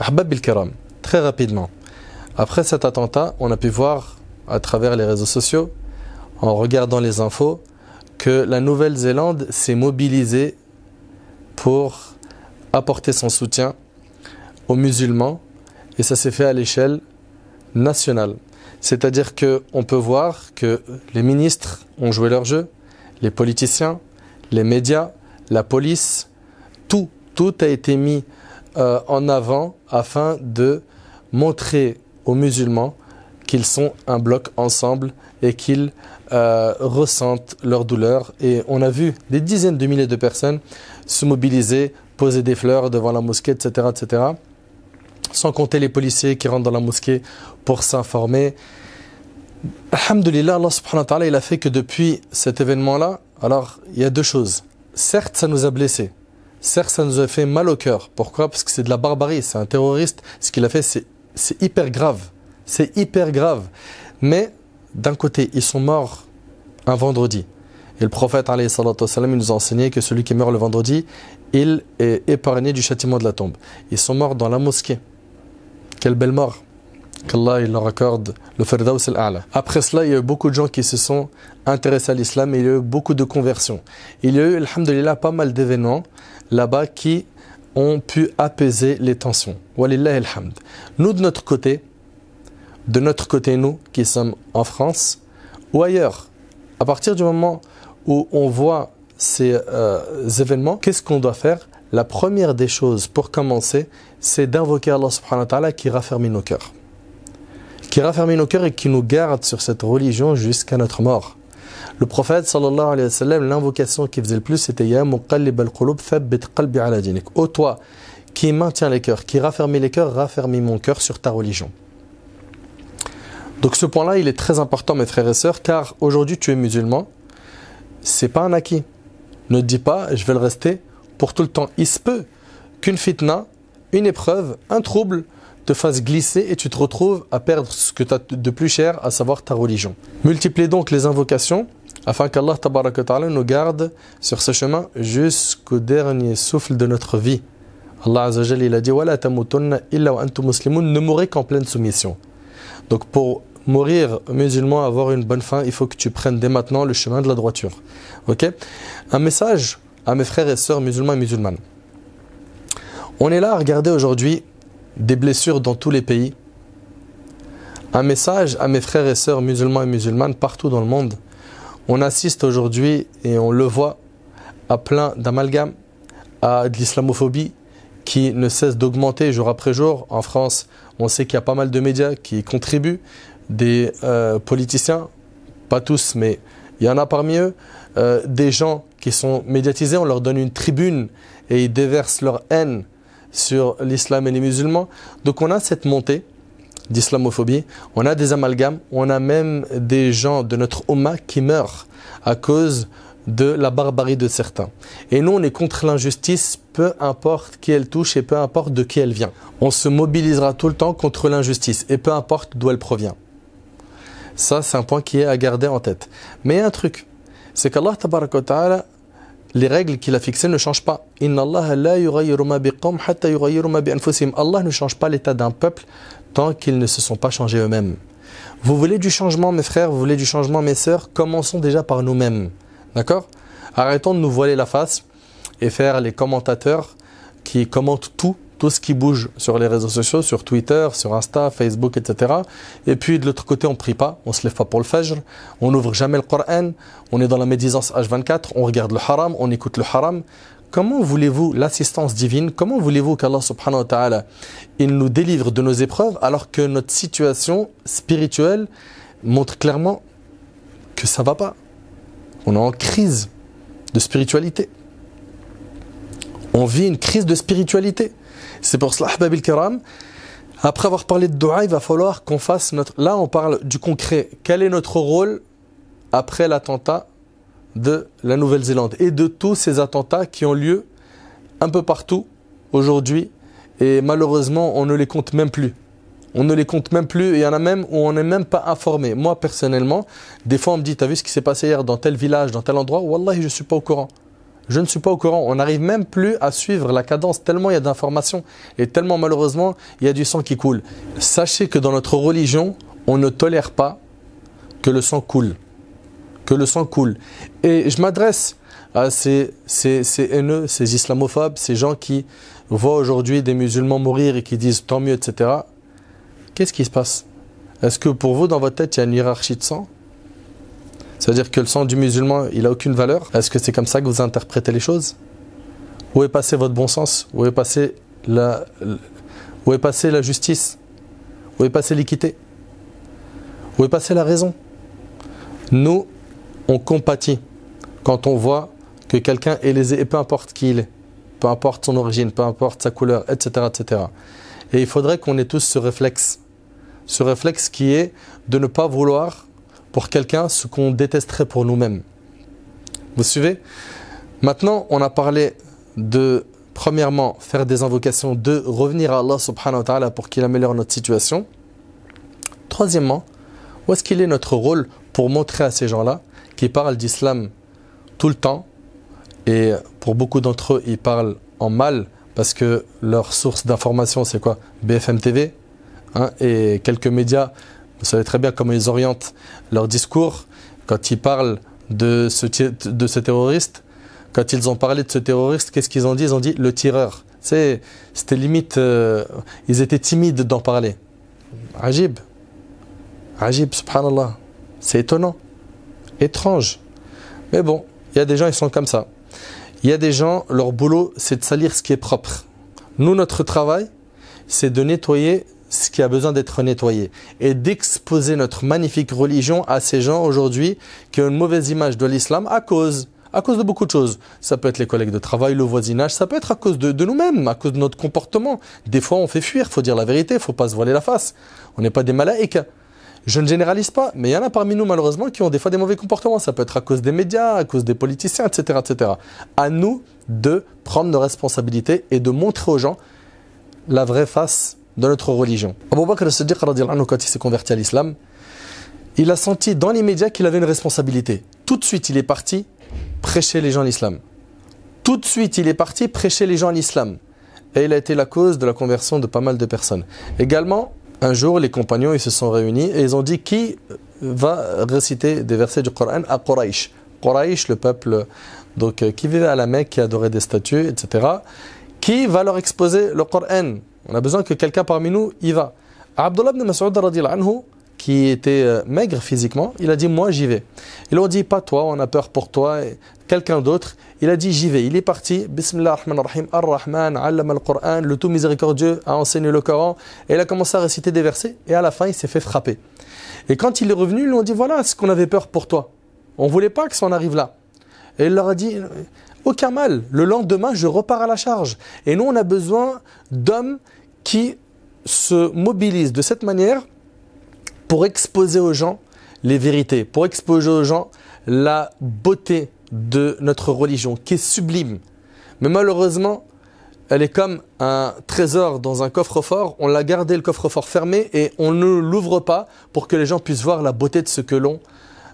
Ahbab Bilkaram, très rapidement. Après cet attentat, on a pu voir à travers les réseaux sociaux, en regardant les infos, que la Nouvelle-Zélande s'est mobilisée pour apporter son soutien aux musulmans et ça s'est fait à l'échelle nationale. C'est-à-dire que on peut voir que les ministres ont joué leur jeu, les politiciens, les médias, la police, tout, tout a été mis euh, en avant afin de montrer aux musulmans qu'ils sont un bloc ensemble et qu'ils euh, ressentent leur douleur. Et on a vu des dizaines de milliers de personnes se mobiliser, poser des fleurs devant la mosquée, etc. etc. sans compter les policiers qui rentrent dans la mosquée pour s'informer. Alhamdulillah, Allah subhanahu ta'ala, il a fait que depuis cet événement-là, alors il y a deux choses. Certes, ça nous a blessés, certes, ça nous a fait mal au cœur. Pourquoi Parce que c'est de la barbarie, c'est un terroriste. Ce qu'il a fait, c'est hyper grave. C'est hyper grave. Mais d'un côté, ils sont morts un vendredi. Et le prophète, salam, il nous a enseigné que celui qui meurt le vendredi, il est épargné du châtiment de la tombe. Ils sont morts dans la mosquée. Quelle belle mort qu'Allah leur accorde le al Après cela, il y a eu beaucoup de gens qui se sont intéressés à l'islam et il y a eu beaucoup de conversions. Il y a eu, alhamdulillah, pas mal d'événements là-bas qui ont pu apaiser les tensions. Walillah alhamd. Nous, de notre côté, de notre côté, nous qui sommes en France ou ailleurs, à partir du moment où on voit ces euh, événements, qu'est-ce qu'on doit faire La première des choses pour commencer, c'est d'invoquer Allah subhanahu wa ta'ala qui raffermit nos cœurs qui raffermit nos cœurs et qui nous garde sur cette religion jusqu'à notre mort. Le prophète sallallahu alayhi wa sallam, l'invocation qu'il faisait le plus, c'était Ya Muqallib qulub Qalbi ala dinik. Ô toi, qui maintiens les cœurs, qui raffermis les cœurs, raffermis mon cœur sur ta religion. Donc ce point-là, il est très important, mes frères et sœurs, car aujourd'hui tu es musulman, c'est pas un acquis. Ne dis pas, je vais le rester pour tout le temps. Il se peut qu'une fitna, une épreuve, un trouble, te fasse glisser et tu te retrouves à perdre ce que tu as de plus cher, à savoir ta religion. Multipliez donc les invocations afin qu'Allah nous garde sur ce chemin jusqu'au dernier souffle de notre vie. Allah Azzajal, il a dit Wala illa wa antum muslimun, ne mourrez qu'en pleine soumission. Donc pour mourir musulman, avoir une bonne fin, il faut que tu prennes dès maintenant le chemin de la droiture. Ok Un message à mes frères et sœurs musulmans et musulmanes. On est là à regarder aujourd'hui des blessures dans tous les pays. Un message à mes frères et sœurs musulmans et musulmanes partout dans le monde. On assiste aujourd'hui, et on le voit, à plein d'amalgames, à de l'islamophobie qui ne cesse d'augmenter jour après jour. En France, on sait qu'il y a pas mal de médias qui contribuent, des euh, politiciens, pas tous, mais il y en a parmi eux, euh, des gens qui sont médiatisés, on leur donne une tribune et ils déversent leur haine sur l'islam et les musulmans. Donc on a cette montée d'islamophobie, on a des amalgames, on a même des gens de notre Ummah qui meurent à cause de la barbarie de certains. Et nous, on est contre l'injustice, peu importe qui elle touche et peu importe de qui elle vient. On se mobilisera tout le temps contre l'injustice et peu importe d'où elle provient. Ça, c'est un point qui est à garder en tête. Mais il y a un truc, c'est qu'Allah Ta'ala les règles qu'il a fixées ne changent pas. Allah Allah ne change pas l'état d'un peuple tant qu'ils ne se sont pas changés eux-mêmes. Vous voulez du changement, mes frères, vous voulez du changement, mes sœurs, commençons déjà par nous-mêmes. D'accord Arrêtons de nous voiler la face et faire les commentateurs qui commentent tout tout ce qui bouge sur les réseaux sociaux, sur Twitter, sur Insta, Facebook, etc. Et puis de l'autre côté, on ne prie pas, on ne se lève pas pour le fajr, on n'ouvre jamais le Coran, on est dans la médisance H24, on regarde le haram, on écoute le haram. Comment voulez-vous l'assistance divine Comment voulez-vous qu'Allah subhanahu wa ta'ala nous délivre de nos épreuves alors que notre situation spirituelle montre clairement que ça ne va pas On est en crise de spiritualité. On vit une crise de spiritualité. C'est pour cela, babil Karam. après avoir parlé de drive il va falloir qu'on fasse notre. Là, on parle du concret. Quel est notre rôle après l'attentat de la Nouvelle-Zélande et de tous ces attentats qui ont lieu un peu partout aujourd'hui et malheureusement, on ne les compte même plus. On ne les compte même plus. Il y en a même où on n'est même pas informé. Moi, personnellement, des fois, on me dit T'as vu ce qui s'est passé hier dans tel village, dans tel endroit Wallah, je ne suis pas au courant je ne suis pas au courant. On n'arrive même plus à suivre la cadence tellement il y a d'informations et tellement malheureusement il y a du sang qui coule. Sachez que dans notre religion, on ne tolère pas que le sang coule. Que le sang coule. Et je m'adresse à ces, ces, ces, haineux, ces islamophobes, ces gens qui voient aujourd'hui des musulmans mourir et qui disent tant mieux, etc. Qu'est-ce qui se passe Est-ce que pour vous, dans votre tête, il y a une hiérarchie de sang c'est-à-dire que le sang du musulman, il n'a aucune valeur. Est-ce que c'est comme ça que vous interprétez les choses Où est passé votre bon sens Où est passé la, passée la justice Où est passé l'équité Où est passé la raison Nous, on compatit quand on voit que quelqu'un est lésé, et peu importe qui il est, peu importe son origine, peu importe sa couleur, etc. etc. Et il faudrait qu'on ait tous ce réflexe, ce réflexe qui est de ne pas vouloir pour quelqu'un ce qu'on détesterait pour nous-mêmes. Vous suivez Maintenant, on a parlé de, premièrement, faire des invocations, de revenir à Allah subhanahu wa ta'ala pour qu'il améliore notre situation. Troisièmement, où est-ce qu'il est notre rôle pour montrer à ces gens-là qui parlent d'islam tout le temps et pour beaucoup d'entre eux, ils parlent en mal parce que leur source d'information, c'est quoi BFM TV hein, et quelques médias vous savez très bien comment ils orientent leur discours quand ils parlent de ce, de ce terroriste. Quand ils ont parlé de ce terroriste, qu'est-ce qu'ils ont dit Ils ont dit le tireur. C'était limite, euh, ils étaient timides d'en parler. Ajib. Ajib, subhanallah. C'est étonnant. Étrange. Mais bon, il y a des gens, ils sont comme ça. Il y a des gens, leur boulot, c'est de salir ce qui est propre. Nous, notre travail, c'est de nettoyer ce qui a besoin d'être nettoyé et d'exposer notre magnifique religion à ces gens aujourd'hui qui ont une mauvaise image de l'islam à cause à cause de beaucoup de choses. Ça peut être les collègues de travail, le voisinage, ça peut être à cause de, nous-mêmes, à cause de notre comportement. Des fois, on fait fuir, faut dire la vérité, faut pas se voiler la face. On n'est pas des malaïques. Je ne généralise pas, mais il y en a parmi nous, malheureusement, qui ont des fois des mauvais comportements. Ça peut être à cause des médias, à cause des politiciens, etc., etc. À nous de prendre nos responsabilités et de montrer aux gens la vraie face de notre religion. Abu Bakr as-Siddiq, quand il s'est converti à l'islam, il a senti dans l'immédiat qu'il avait une responsabilité. Tout de suite, il est parti prêcher les gens à l'islam. Tout de suite, il est parti prêcher les gens à l'islam. Et il a été la cause de la conversion de pas mal de personnes. Également, un jour, les compagnons, ils se sont réunis et ils ont dit qui va réciter des versets du Coran à Quraysh. Quraysh, le peuple donc, euh, qui vivait à la Mecque, qui adorait des statues, etc. Qui va leur exposer le Coran on a besoin que quelqu'un parmi nous y va. Abdullah ibn Mas'ud anhu, qui était euh, maigre physiquement, il a dit moi j'y vais. Ils ont dit pas toi, on a peur pour toi, et quelqu'un d'autre. Il a dit j'y vais. Il est parti. Bismillah ar-Rahman ar-Rahman, al-Qur'an, le tout miséricordieux a enseigné le Coran. Et il a commencé à réciter des versets et à la fin il s'est fait frapper. Et quand il est revenu, ils lui ont dit voilà ce qu'on avait peur pour toi. On ne voulait pas que ça en arrive là. Et il leur a dit aucun mal. Le lendemain, je repars à la charge. Et nous, on a besoin d'hommes qui se mobilise de cette manière pour exposer aux gens les vérités, pour exposer aux gens la beauté de notre religion, qui est sublime. Mais malheureusement, elle est comme un trésor dans un coffre-fort. On l'a gardé le coffre-fort fermé et on ne l'ouvre pas pour que les gens puissent voir la beauté de ce que l'on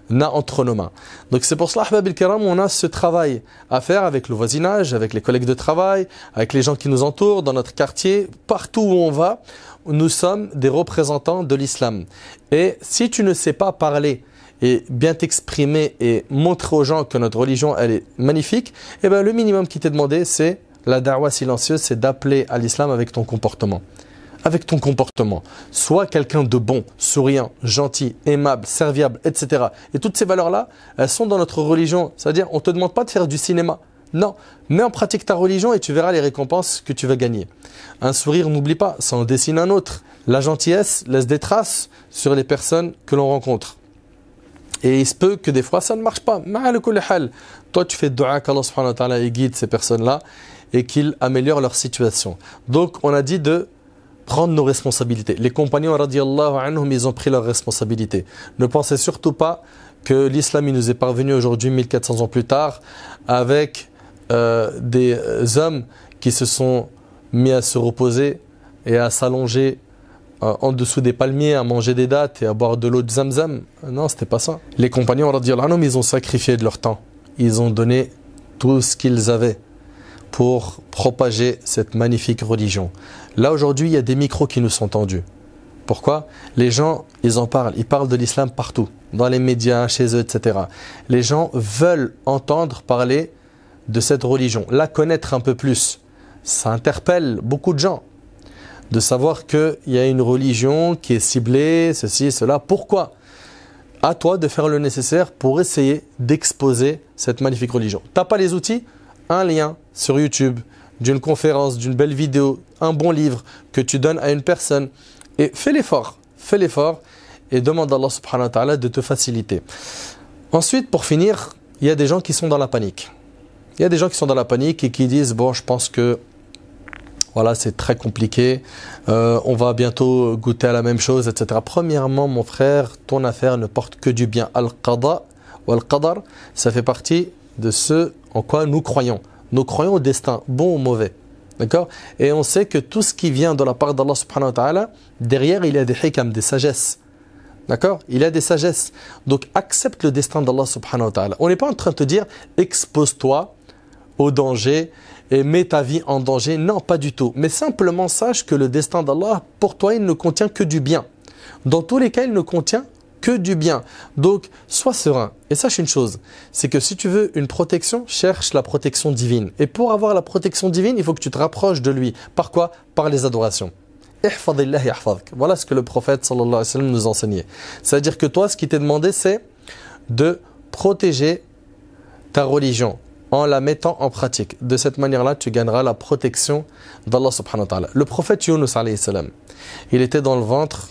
n'a entre nos Donc c'est pour cela, Ahbab on a ce travail à faire avec le voisinage, avec les collègues de travail, avec les gens qui nous entourent, dans notre quartier, partout où on va, nous sommes des représentants de l'islam. Et si tu ne sais pas parler, et bien t'exprimer et montrer aux gens que notre religion elle est magnifique, eh ben le minimum qui t'est demandé c'est la darwa silencieuse, c'est d'appeler à l'islam avec ton comportement avec ton comportement. Sois quelqu'un de bon, souriant, gentil, aimable, serviable, etc. Et toutes ces valeurs-là, elles sont dans notre religion. C'est-à-dire, on ne te demande pas de faire du cinéma. Non, mets en pratique ta religion et tu verras les récompenses que tu vas gagner. Un sourire, n'oublie pas, ça en dessine un autre. La gentillesse laisse des traces sur les personnes que l'on rencontre. Et il se peut que des fois ça ne marche pas. Toi, tu fais dua qu'Allah subhanahu ta'ala guide ces personnes-là et qu'il améliore leur situation. Donc, on a dit de prendre nos responsabilités. Les compagnons, radiallahu anhum, ils ont pris leurs responsabilités. Ne pensez surtout pas que l'islam nous est parvenu aujourd'hui, 1400 ans plus tard, avec euh, des euh, hommes qui se sont mis à se reposer et à s'allonger euh, en dessous des palmiers, à manger des dattes et à boire de l'eau de zamzam. Non, c'était pas ça. Les compagnons, radiallahu anhum, ils ont sacrifié de leur temps. Ils ont donné tout ce qu'ils avaient pour propager cette magnifique religion. Là aujourd'hui, il y a des micros qui nous sont tendus. Pourquoi Les gens, ils en parlent, ils parlent de l'islam partout, dans les médias, chez eux, etc. Les gens veulent entendre parler de cette religion, la connaître un peu plus. Ça interpelle beaucoup de gens de savoir qu'il y a une religion qui est ciblée, ceci, cela. Pourquoi À toi de faire le nécessaire pour essayer d'exposer cette magnifique religion. T'as pas les outils Un lien sur YouTube, d'une conférence, d'une belle vidéo, un bon livre que tu donnes à une personne. Et fais l'effort, fais l'effort et demande à Allah subhanahu wa ta'ala de te faciliter. Ensuite, pour finir, il y a des gens qui sont dans la panique. Il y a des gens qui sont dans la panique et qui disent, bon, je pense que voilà, c'est très compliqué, euh, on va bientôt goûter à la même chose, etc. Premièrement, mon frère, ton affaire ne porte que du bien. Al-Qadar, ça fait partie de ce en quoi nous croyons. Nous croyons au destin, bon ou mauvais. D'accord Et on sait que tout ce qui vient de la part d'Allah subhanahu wa ta'ala, derrière il y a des hikam, des sagesses. D'accord Il y a des sagesses. Donc accepte le destin d'Allah subhanahu wa ta'ala. On n'est pas en train de te dire expose-toi au danger et mets ta vie en danger. Non, pas du tout. Mais simplement sache que le destin d'Allah, pour toi, il ne contient que du bien. Dans tous les cas, il ne contient que du bien. Donc, sois serein. Et sache une chose, c'est que si tu veux une protection, cherche la protection divine. Et pour avoir la protection divine, il faut que tu te rapproches de lui. Par quoi Par les adorations. Voilà ce que le prophète sallam nous enseignait. C'est-à-dire que toi, ce qui t'est demandé, c'est de protéger ta religion en la mettant en pratique. De cette manière-là, tu gagneras la protection d'Allah subhanahu wa Le prophète Yunus alayhi il était dans le ventre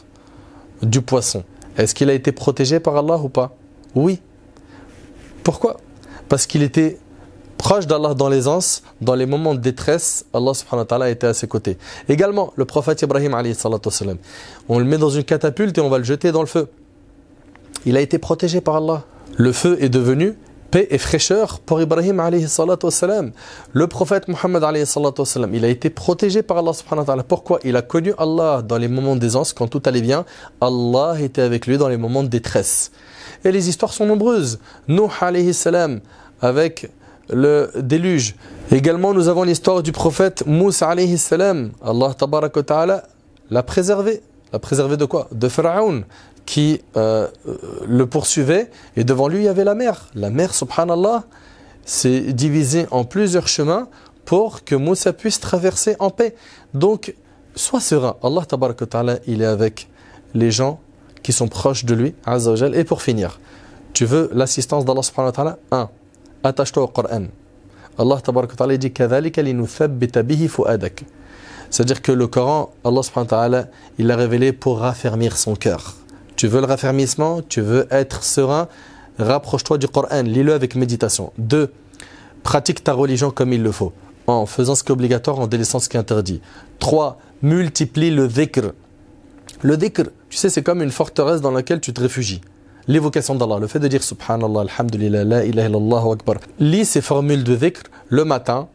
du poisson. Est-ce qu'il a été protégé par Allah ou pas Oui. Pourquoi Parce qu'il était proche d'Allah dans l'aisance, dans les moments de détresse, Allah subhanahu wa ta'ala était à ses côtés. Également, le prophète Ibrahim alayhi on le met dans une catapulte et on va le jeter dans le feu. Il a été protégé par Allah. Le feu est devenu paix et fraîcheur pour Ibrahim alayhi Le prophète Muhammad, alayhi il a été protégé par Allah subhanahu wa ta'ala. Pourquoi Il a connu Allah dans les moments d'aisance, quand tout allait bien. Allah était avec lui dans les moments de détresse. Et les histoires sont nombreuses. Nuh alayhi salam avec le déluge. Également, nous avons l'histoire du prophète Moussa alayhi salam. Allah ta'ala l'a préservé. La préservé de quoi De Pharaon qui euh, euh, le poursuivait et devant lui il y avait la mer. La mer, subhanallah, s'est divisée en plusieurs chemins pour que Moussa puisse traverser en paix. Donc, sois serein. Allah ta'ala, il est avec les gens qui sont proches de lui, Et pour finir, tu veux l'assistance d'Allah subhanahu wa ta'ala 1. Attache-toi au Coran. Allah ta'ala dit C'est-à-dire que le Coran, Allah subhanahu wa ta'ala, il l'a révélé pour raffermir son cœur. Tu veux le raffermissement, tu veux être serein, rapproche-toi du Coran, lis-le avec méditation. 2. Pratique ta religion comme il le faut, en faisant ce qui est obligatoire, en délaissant ce qui est interdit. 3. Multiplie le dhikr. Le dhikr, tu sais, c'est comme une forteresse dans laquelle tu te réfugies. L'évocation d'Allah, le fait de dire Subhanallah, Alhamdulillah, La ilaha illallah, Akbar. Lis ces formules de dhikr le matin,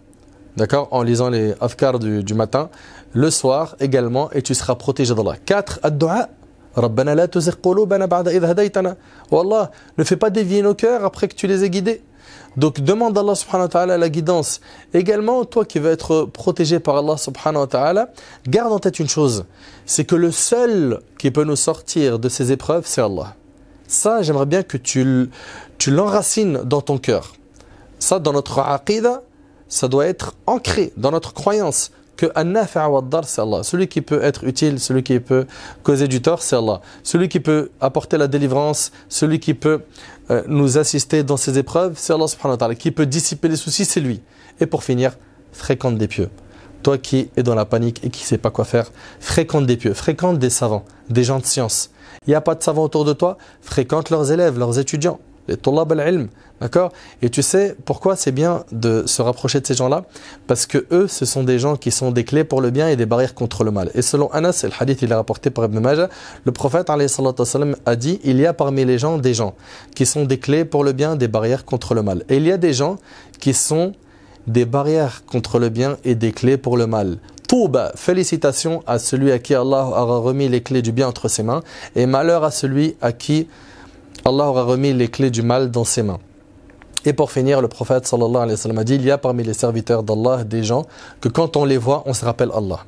d'accord, en lisant les afkars du, matin, le soir également, et tu seras protégé d'Allah. 4. Ad-du'a Rabbana la ba'da Oh Allah, ne fais pas dévier nos cœurs après que tu les aies guidés. Donc demande à Allah subhanahu wa ta'ala la guidance. Également, toi qui veux être protégé par Allah subhanahu wa ta'ala, garde en tête une chose, c'est que le seul qui peut nous sortir de ces épreuves, c'est Allah. Ça, j'aimerais bien que tu l'enracines dans ton cœur. Ça, dans notre aqidah, ça doit être ancré dans notre croyance que c'est Allah. Celui qui peut être utile, celui qui peut causer du tort, c'est Allah. Celui qui peut apporter la délivrance, celui qui peut euh, nous assister dans ces épreuves, c'est Allah subhanahu wa ta'ala. Qui peut dissiper les soucis, c'est lui. Et pour finir, fréquente des pieux. Toi qui es dans la panique et qui ne sais pas quoi faire, fréquente des pieux, fréquente des savants, des gens de science. Il n'y a pas de savants autour de toi, fréquente leurs élèves, leurs étudiants les d'accord Et tu sais pourquoi c'est bien de se rapprocher de ces gens-là Parce que eux, ce sont des gens qui sont des clés pour le bien et des barrières contre le mal. Et selon Anas, le hadith il est rapporté par Ibn Majah, le prophète a dit « Il y a parmi les gens des gens qui sont des clés pour le bien, des barrières contre le mal. Et il y a des gens qui sont des barrières contre le bien et des clés pour le mal. » Touba, félicitations à celui à qui Allah aura remis les clés du bien entre ses mains et malheur à celui à qui Allah aura remis les clés du mal dans ses mains. Et pour finir, le prophète sallallahu alayhi wa sallam a dit il y a parmi les serviteurs d'Allah des gens que quand on les voit, on se rappelle Allah.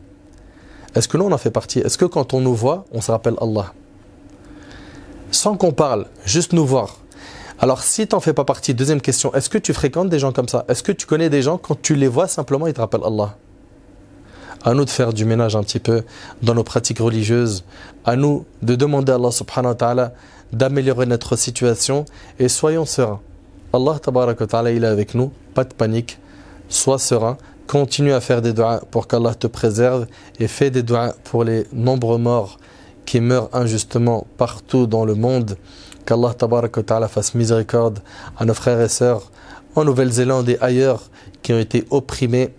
Est-ce que nous on en fait partie Est-ce que quand on nous voit, on se rappelle Allah Sans qu'on parle, juste nous voir. Alors si t'en fais pas partie, deuxième question, est-ce que tu fréquentes des gens comme ça Est-ce que tu connais des gens quand tu les vois simplement ils te rappellent Allah à nous de faire du ménage un petit peu dans nos pratiques religieuses, à nous de demander à Allah subhanahu wa ta'ala d'améliorer notre situation et soyons sereins. Allah ta'ala, il est avec nous, pas de panique, sois serein, continue à faire des doigts pour qu'Allah te préserve et fais des doigts pour les nombreux morts qui meurent injustement partout dans le monde. Qu'Allah ta'ala fasse miséricorde à nos frères et sœurs en Nouvelle-Zélande et ailleurs qui ont été opprimés,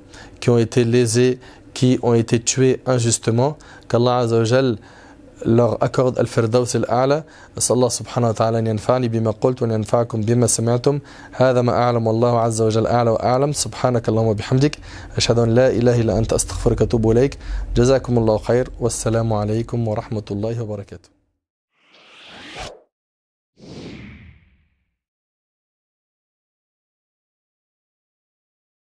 qui ont été lésés, qui ont été tués injustement. Qu'Allah leur accorde الفردوس الأعلى أسأل الله سبحانه وتعالى أن ينفعني بما قلت وأن ينفعكم بما سمعتم هذا ما أعلم والله عز وجل أعلى وأعلم سبحانك اللهم وبحمدك أشهد أن لا إله إلا أنت أستغفرك وأتوب إليك جزاكم الله خير والسلام عليكم ورحمة الله وبركاته